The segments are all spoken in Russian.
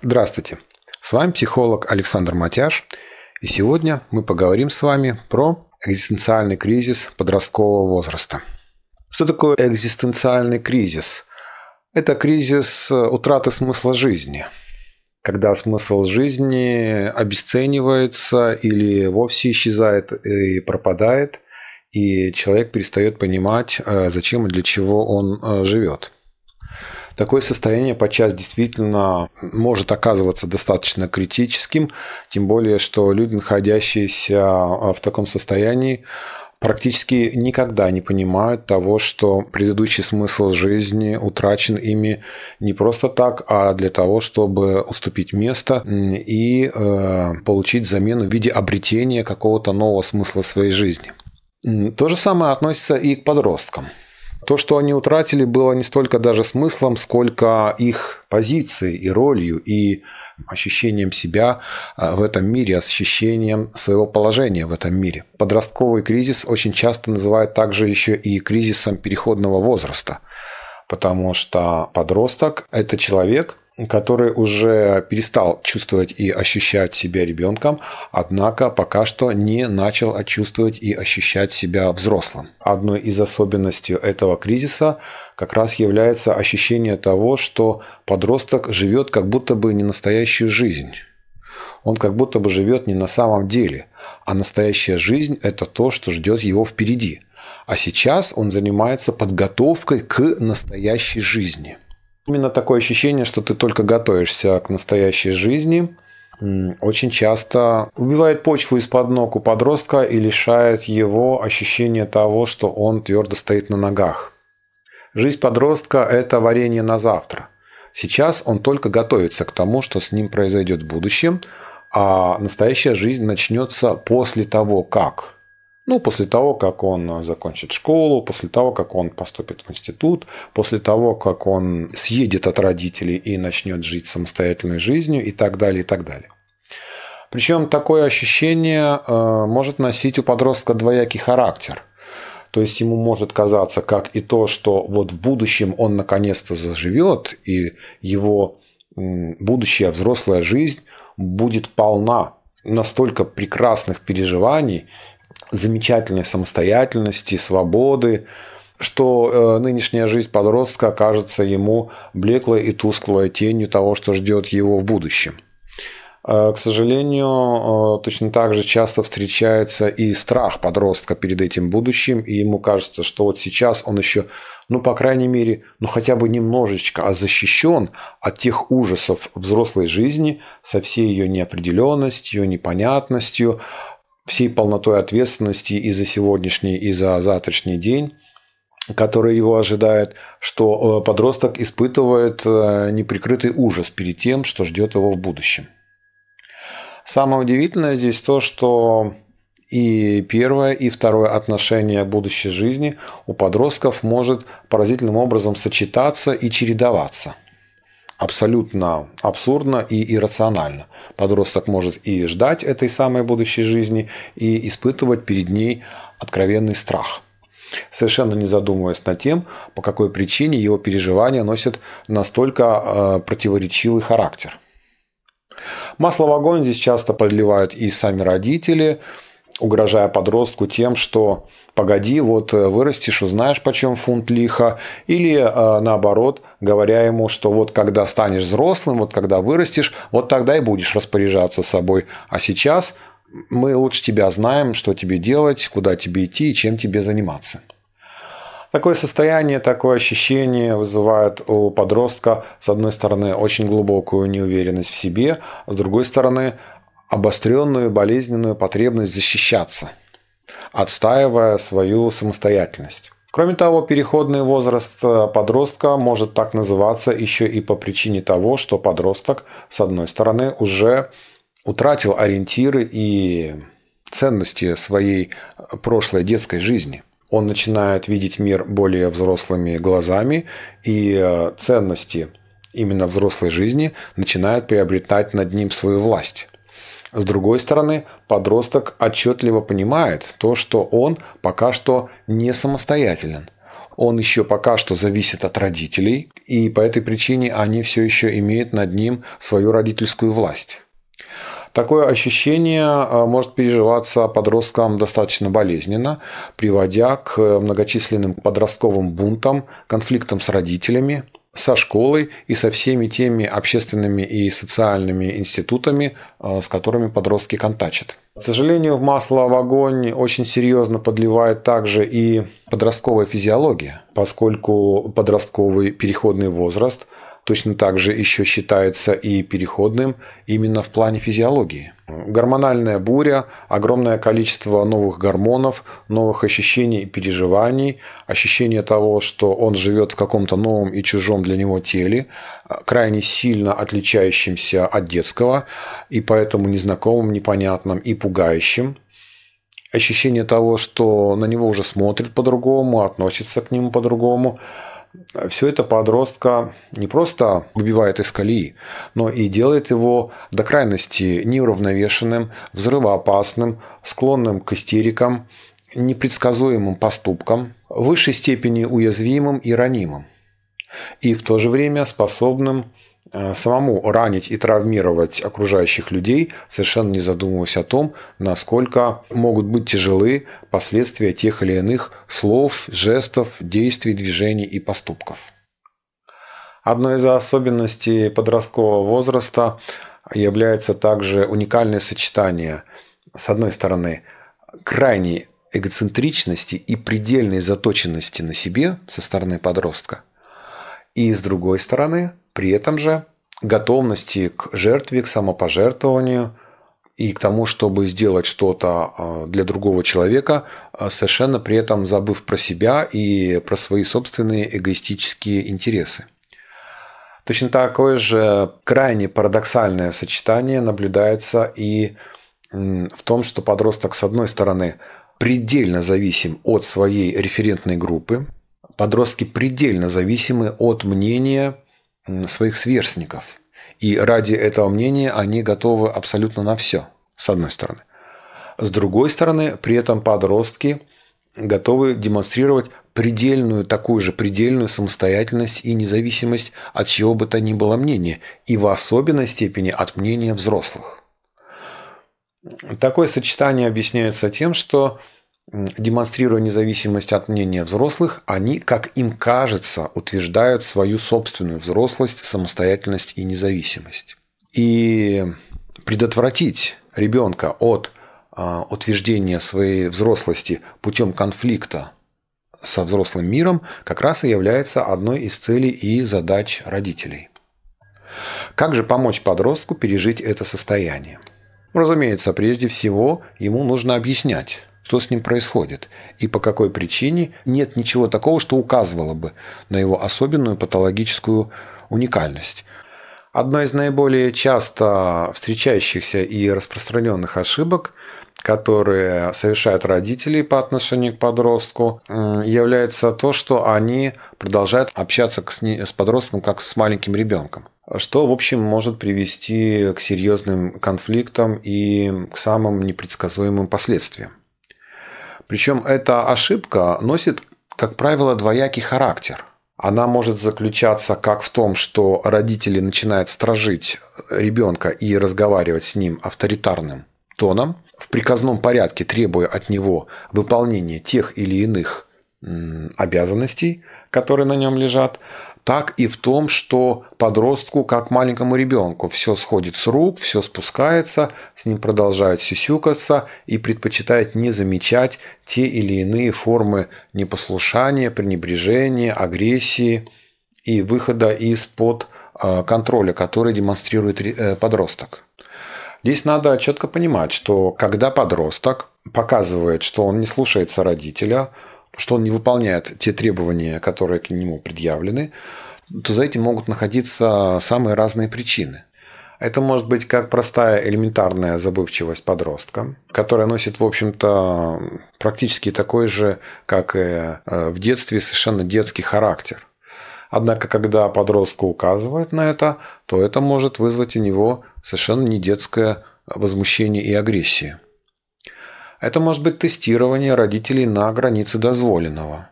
Здравствуйте! С вами психолог Александр Матяш, и сегодня мы поговорим с вами про экзистенциальный кризис подросткового возраста. Что такое экзистенциальный кризис? Это кризис э, утраты смысла жизни, когда смысл жизни обесценивается или вовсе исчезает и пропадает, и человек перестает понимать, э, зачем и для чего он э, живет такое состояние подчас действительно может оказываться достаточно критическим, тем более, что люди, находящиеся а, в таком состоянии, практически никогда не понимают того, что предыдущий смысл жизни утрачен ими не просто так, а для того, чтобы уступить место и э, получить замену в виде обретения какого-то нового смысла своей жизни. То же самое относится и к подросткам. То, что они утратили, было не столько даже смыслом, сколько их позицией и ролью, и ощущением себя а, в этом мире, ощущением своего положения в этом мире. Подростковый кризис очень часто называют также еще и кризисом переходного возраста, потому что подросток – это человек, который уже перестал чувствовать и ощущать себя ребенком, однако пока что не начал чувствовать и ощущать себя взрослым. Одной из особенностей этого кризиса как раз является ощущение того, что подросток живет как будто бы не настоящую жизнь. Он как будто бы живет не на самом деле, а настоящая жизнь – это то, что ждет его впереди. А сейчас он занимается подготовкой к настоящей жизни – Именно такое ощущение, что ты только готовишься к настоящей жизни, очень часто убивает почву из-под ног у подростка и лишает его ощущения того, что он твердо стоит на ногах. Жизнь подростка – это варенье на завтра. Сейчас он только готовится к тому, что с ним произойдет в будущем, а настоящая жизнь начнется после того, как – ну, после того, как он закончит школу, после того, как он поступит в институт, после того, как он съедет от родителей и начнет жить самостоятельной жизнью и так далее, и так далее. Причем такое ощущение э, может носить у подростка двоякий характер. То есть ему может казаться как и то, что вот в будущем он наконец-то заживет, и его будущая взрослая жизнь будет полна настолько прекрасных переживаний замечательной самостоятельности, свободы, что э, нынешняя жизнь подростка окажется ему блеклой и тусклой тенью того, что ждет его в будущем. Э, к сожалению, э, точно так же часто встречается и страх подростка перед этим будущим, и ему кажется, что вот сейчас он еще, ну, по крайней мере, ну, хотя бы немножечко а защищен от тех ужасов взрослой жизни со всей ее неопределенностью, непонятностью, всей полнотой ответственности и за сегодняшний, и за завтрашний день который его ожидает, что э, подросток испытывает э, неприкрытый ужас перед тем, что ждет его в будущем. Самое удивительное здесь то, что и первое, и второе отношение к будущей жизни у подростков может поразительным образом сочетаться и чередоваться – абсолютно абсурдно и иррационально. Подросток может и ждать этой самой будущей жизни, и испытывать перед ней откровенный страх – совершенно не задумываясь над тем, по какой причине его переживания носят настолько э, противоречивый характер. Масло в огонь здесь часто подливают и сами родители, угрожая подростку тем, что погоди, вот э, вырастешь, узнаешь, почем фунт лиха, или э, наоборот, говоря ему, что вот когда станешь взрослым, вот когда вырастешь, вот тогда и будешь распоряжаться собой, а сейчас мы лучше тебя знаем, что тебе делать, куда тебе идти и чем тебе заниматься. Такое состояние, такое ощущение вызывает у подростка, с одной стороны, очень глубокую неуверенность в себе, с другой стороны, обостренную болезненную потребность защищаться – отстаивая свою самостоятельность. Кроме того, переходный возраст э, подростка может так называться еще и по причине того, что подросток, с одной стороны, уже утратил ориентиры и ценности своей э, прошлой детской жизни. Он начинает видеть мир более взрослыми глазами, и э, ценности именно взрослой жизни начинают приобретать над ним свою власть. С другой стороны, подросток отчетливо понимает то, что он пока что не самостоятелен. Он еще пока что зависит от родителей, и по этой причине они все еще имеют над ним свою родительскую власть. Такое ощущение э, может переживаться подросткам достаточно болезненно, приводя к многочисленным подростковым бунтам, конфликтам с родителями, со школой и со всеми теми общественными и социальными институтами, э, с которыми подростки контачат. К сожалению, в масло в огонь очень серьезно подливает также и подростковая физиология, поскольку подростковый переходный возраст – точно так же еще считается и переходным именно в плане физиологии. Гормональная буря, огромное количество новых гормонов, новых ощущений и переживаний, ощущение того, что он живет в каком-то новом и чужом для него теле, крайне сильно отличающемся от детского, и поэтому незнакомым, непонятным и пугающим, ощущение того, что на него уже смотрят по-другому, относятся к нему по-другому, все это подростка не просто выбивает из колеи, но и делает его до крайности неуравновешенным, взрывоопасным, склонным к истерикам, непредсказуемым поступкам, в высшей степени уязвимым и ранимым, и в то же время способным Э, самому ранить и травмировать окружающих людей, совершенно не задумываясь о том, насколько могут быть тяжелы последствия тех или иных слов, жестов, действий, движений и поступков. Одной из особенностей подросткового возраста является также уникальное сочетание, с одной стороны, крайней эгоцентричности и предельной заточенности на себе со стороны подростка, и с другой стороны – при этом же готовности к жертве, к самопожертвованию и к тому, чтобы сделать что-то э, для другого человека, э, совершенно при этом забыв про себя и про свои собственные эгоистические интересы. Точно такое же крайне парадоксальное сочетание наблюдается и в том, что подросток, с одной стороны, предельно зависим от своей референтной группы, подростки предельно зависимы от мнения своих сверстников. И ради этого мнения они готовы абсолютно на все, с одной стороны. С другой стороны, при этом подростки готовы демонстрировать предельную, такую же предельную самостоятельность и независимость от чего бы то ни было мнения, и в особенной степени от мнения взрослых. Такое сочетание объясняется тем, что демонстрируя независимость от мнения взрослых, они, как им кажется, утверждают свою собственную взрослость, самостоятельность и независимость. И предотвратить ребенка от а, утверждения своей взрослости путем конфликта со взрослым миром как раз и является одной из целей и задач родителей. Как же помочь подростку пережить это состояние? Ну, разумеется, прежде всего ему нужно объяснять, что с ним происходит и по какой причине нет ничего такого, что указывало бы на его особенную патологическую уникальность. Одна из наиболее часто встречающихся и распространенных ошибок, которые совершают родители по отношению к подростку, является то, что они продолжают общаться с подростком как с маленьким ребенком что, в общем, может привести к серьезным конфликтам и к самым непредсказуемым последствиям. Причем эта ошибка носит, как правило, двоякий характер. Она может заключаться как в том, что родители начинают стражить ребенка и разговаривать с ним авторитарным тоном, в приказном порядке требуя от него выполнения тех или иных обязанностей, которые на нем лежат, так и в том, что подростку, как маленькому ребенку, все сходит с рук, все спускается, с ним продолжают сисюкаться и предпочитает не замечать те или иные формы непослушания, пренебрежения, агрессии и выхода из-под а, контроля, который демонстрирует э, подросток. Здесь надо четко понимать, что когда подросток показывает, что он не слушается родителя, что он не выполняет те требования, которые к нему предъявлены, то за этим могут находиться самые разные причины. Это может быть как простая элементарная забывчивость подростка, которая носит, в общем-то, практически такой же, как и э, в детстве, совершенно детский характер. Однако, когда подростку указывают на это, то это может вызвать у него совершенно не детское возмущение и агрессию. Это может быть тестирование родителей на границе дозволенного.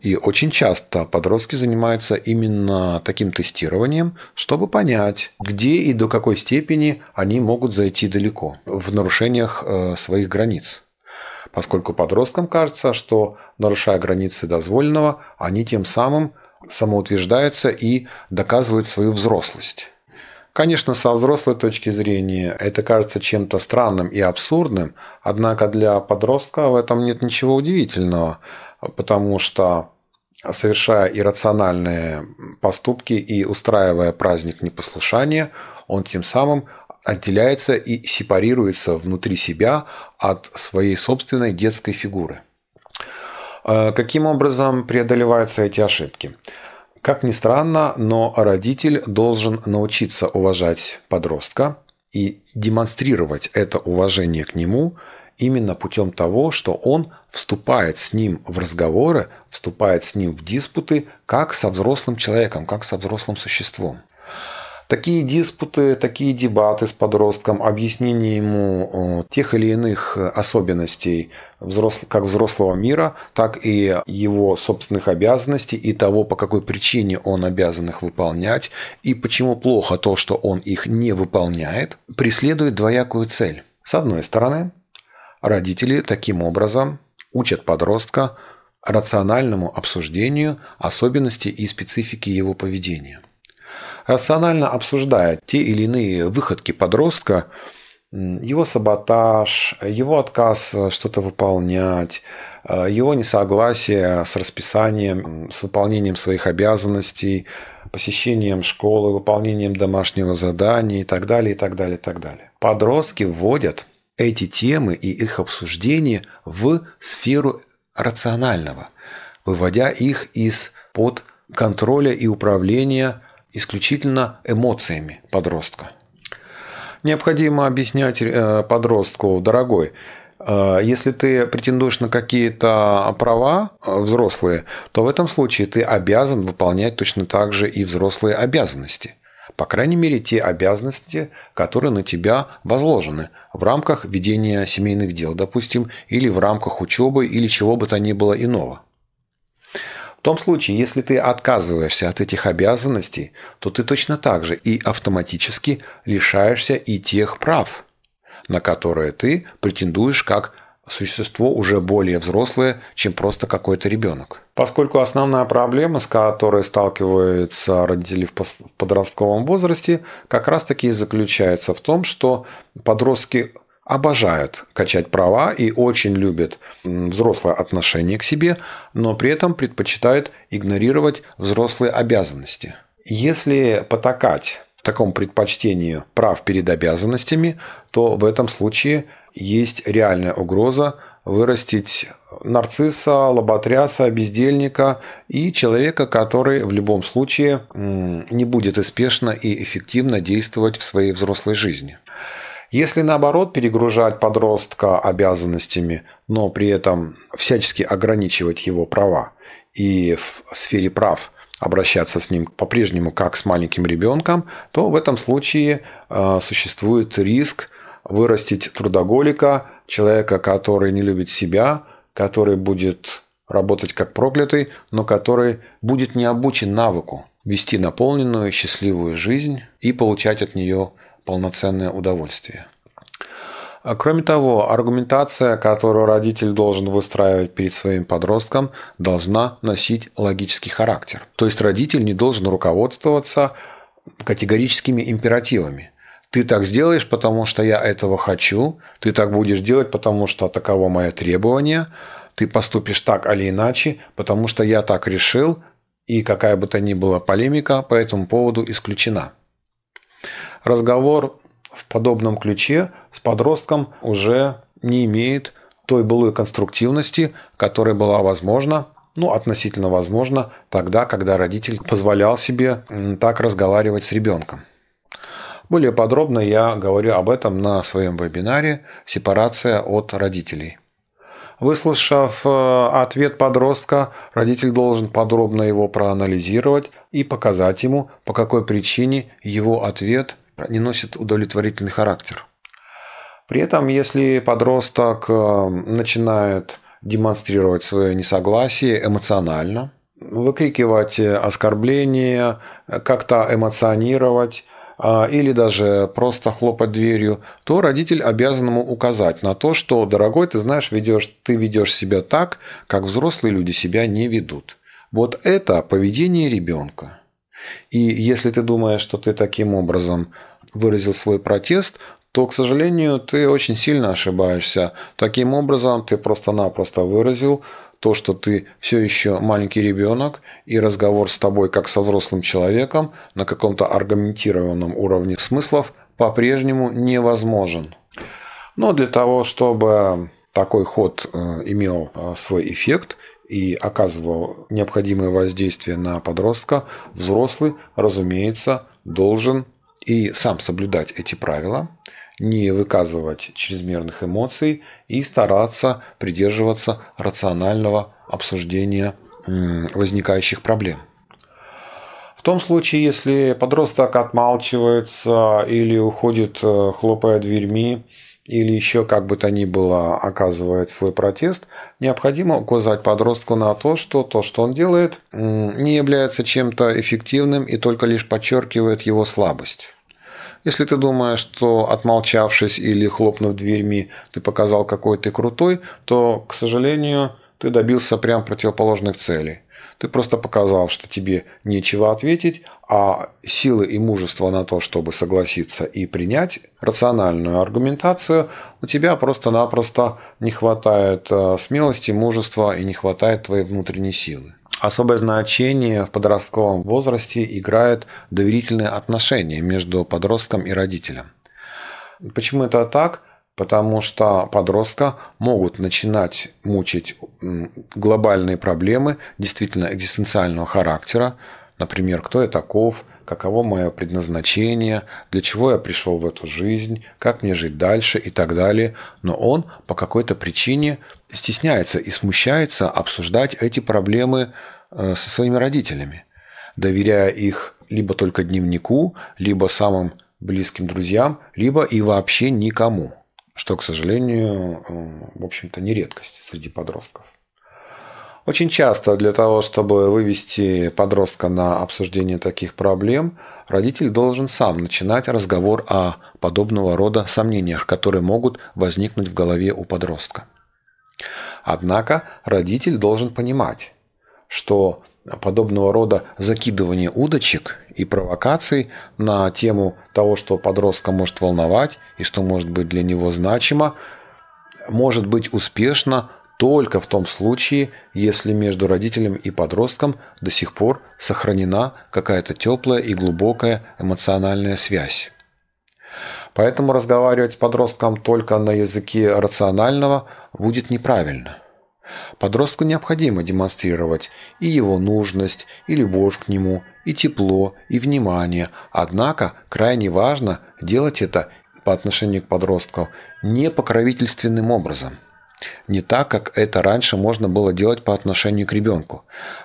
И очень часто подростки занимаются именно таким тестированием, чтобы понять, где и до какой степени они могут зайти далеко в нарушениях э, своих границ. Поскольку подросткам кажется, что нарушая границы дозволенного, они тем самым самоутверждаются и доказывают свою взрослость. Конечно, со взрослой точки зрения это кажется чем-то странным и абсурдным, однако для подростка в этом нет ничего удивительного, потому что совершая иррациональные поступки и устраивая праздник непослушания, он тем самым отделяется и сепарируется внутри себя от своей собственной детской фигуры. Э, каким образом преодолеваются эти ошибки? Как ни странно, но родитель должен научиться уважать подростка и демонстрировать это уважение к нему именно путем того, что он вступает с ним в разговоры, вступает с ним в диспуты, как со взрослым человеком, как со взрослым существом. Такие диспуты, такие дебаты с подростком, объяснение ему э, тех или иных особенностей как взрослого мира, так и его собственных обязанностей и того, по какой причине он обязан их выполнять, и почему плохо то, что он их не выполняет, преследует двоякую цель. С одной стороны, родители таким образом учат подростка рациональному обсуждению особенностей и специфики его поведения – рационально обсуждая те или иные выходки подростка, его саботаж, его отказ э, что-то выполнять, э, его несогласие с расписанием, с выполнением своих обязанностей, посещением школы, выполнением домашнего задания и так далее, и так далее, и так далее. Подростки вводят эти темы и их обсуждение в сферу рационального, выводя их из-под контроля и управления исключительно эмоциями подростка. Необходимо объяснять э, подростку, дорогой, э, если ты претендуешь на какие-то права э, взрослые, то в этом случае ты обязан выполнять точно так же и взрослые обязанности. По крайней мере, те обязанности, которые на тебя возложены в рамках ведения семейных дел, допустим, или в рамках учебы, или чего бы то ни было иного. В том случае, если ты отказываешься от этих обязанностей, то ты точно так же и автоматически лишаешься и тех прав, на которые ты претендуешь как существо уже более взрослое, чем просто какой-то ребенок. Поскольку основная проблема, с которой сталкиваются родители в подростковом возрасте, как раз таки и заключается в том, что подростки обожают качать права и очень любят взрослое отношение к себе, но при этом предпочитают игнорировать взрослые обязанности. Если потакать такому предпочтению прав перед обязанностями, то в этом случае есть реальная угроза вырастить нарцисса, лоботряса, бездельника и человека, который в любом случае не будет успешно и эффективно действовать в своей взрослой жизни. Если наоборот перегружать подростка обязанностями, но при этом всячески ограничивать его права и в сфере прав обращаться с ним по-прежнему как с маленьким ребенком, то в этом случае э, существует риск вырастить трудоголика, человека, который не любит себя, который будет работать как проклятый, но который будет не обучен навыку вести наполненную, счастливую жизнь и получать от нее полноценное удовольствие. А, кроме того, аргументация, которую родитель должен выстраивать перед своим подростком, должна носить логический характер. То есть родитель не должен руководствоваться категорическими императивами. Ты так сделаешь, потому что я этого хочу, ты так будешь делать, потому что таково мое требование, ты поступишь так или иначе, потому что я так решил, и какая бы то ни была полемика по этому поводу исключена разговор в подобном ключе с подростком уже не имеет той былой конструктивности, которая была возможна, ну, относительно возможна тогда, когда родитель позволял себе так разговаривать с ребенком. Более подробно я говорю об этом на своем вебинаре «Сепарация от родителей». Выслушав э, ответ подростка, родитель должен подробно его проанализировать и показать ему, по какой причине его ответ не носит удовлетворительный характер. При этом, если подросток э, начинает демонстрировать свое несогласие эмоционально, выкрикивать оскорбления, как-то эмоционировать э, или даже просто хлопать дверью, то родитель обязан ему указать на то, что, дорогой, ты знаешь, ведешь, ты ведешь себя так, как взрослые люди себя не ведут. Вот это поведение ребенка. И если ты думаешь, что ты таким образом выразил свой протест, то, к сожалению, ты очень сильно ошибаешься. Таким образом, ты просто-напросто выразил то, что ты все еще маленький ребенок, и разговор с тобой как со взрослым человеком на каком-то аргументированном уровне смыслов по-прежнему невозможен. Но для того, чтобы такой ход э, имел э, свой эффект, и оказывал необходимое воздействие на подростка, взрослый, разумеется, должен и сам соблюдать эти правила, не выказывать чрезмерных эмоций и стараться придерживаться рационального обсуждения возникающих проблем. В том случае, если подросток отмалчивается или уходит, э, хлопая дверьми, или еще как бы то ни было оказывает свой протест, необходимо указать подростку на то, что то, что он делает, не является чем-то эффективным и только лишь подчеркивает его слабость. Если ты думаешь, что отмолчавшись или хлопнув дверьми, ты показал, какой ты крутой, то, к сожалению, ты добился прям противоположных целей – ты просто показал, что тебе нечего ответить, а силы и мужество на то, чтобы согласиться и принять рациональную аргументацию, у тебя просто-напросто не хватает э, смелости, мужества и не хватает твоей внутренней силы. Особое значение в подростковом возрасте играет доверительные отношения между подростком и родителем. Почему это так? потому что подростка могут начинать мучить глобальные проблемы действительно экзистенциального характера, например, кто я таков, каково мое предназначение, для чего я пришел в эту жизнь, как мне жить дальше и так далее, но он по какой-то причине стесняется и смущается обсуждать эти проблемы э, со своими родителями, доверяя их либо только дневнику, либо самым близким друзьям, либо и вообще никому что, к сожалению, э, в общем-то не редкость среди подростков. Очень часто для того, чтобы вывести подростка на обсуждение таких проблем, родитель должен сам начинать разговор о подобного рода сомнениях, которые могут возникнуть в голове у подростка. Однако родитель должен понимать, что подобного рода закидывание удочек и провокаций на тему того, что подростка может волновать и что может быть для него значимо, может быть успешно только в том случае, если между родителем и подростком до сих пор сохранена какая-то теплая и глубокая эмоциональная связь. Поэтому разговаривать с подростком только на языке рационального будет неправильно. Подростку необходимо демонстрировать и его нужность, и любовь к нему, и тепло, и внимание. Однако крайне важно делать это по отношению к подростку не покровительственным образом. Не так, как это раньше можно было делать по отношению к ребенку.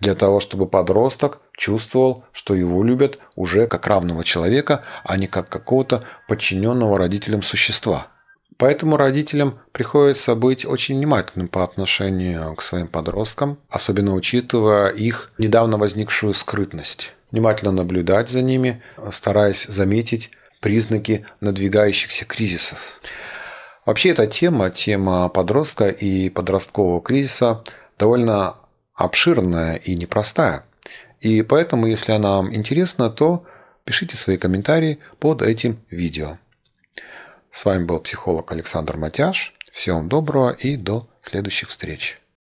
Для того, чтобы подросток чувствовал, что его любят уже как равного человека, а не как какого-то подчиненного родителям существа – Поэтому родителям приходится быть очень внимательным по отношению к своим подросткам, особенно учитывая их недавно возникшую скрытность. Внимательно наблюдать за ними, стараясь заметить признаки надвигающихся кризисов. Вообще эта тема, тема подростка и подросткового кризиса довольно обширная и непростая. И поэтому, если она вам интересна, то пишите свои комментарии под этим видео. С вами был психолог Александр Матяш. Всем доброго и до следующих встреч.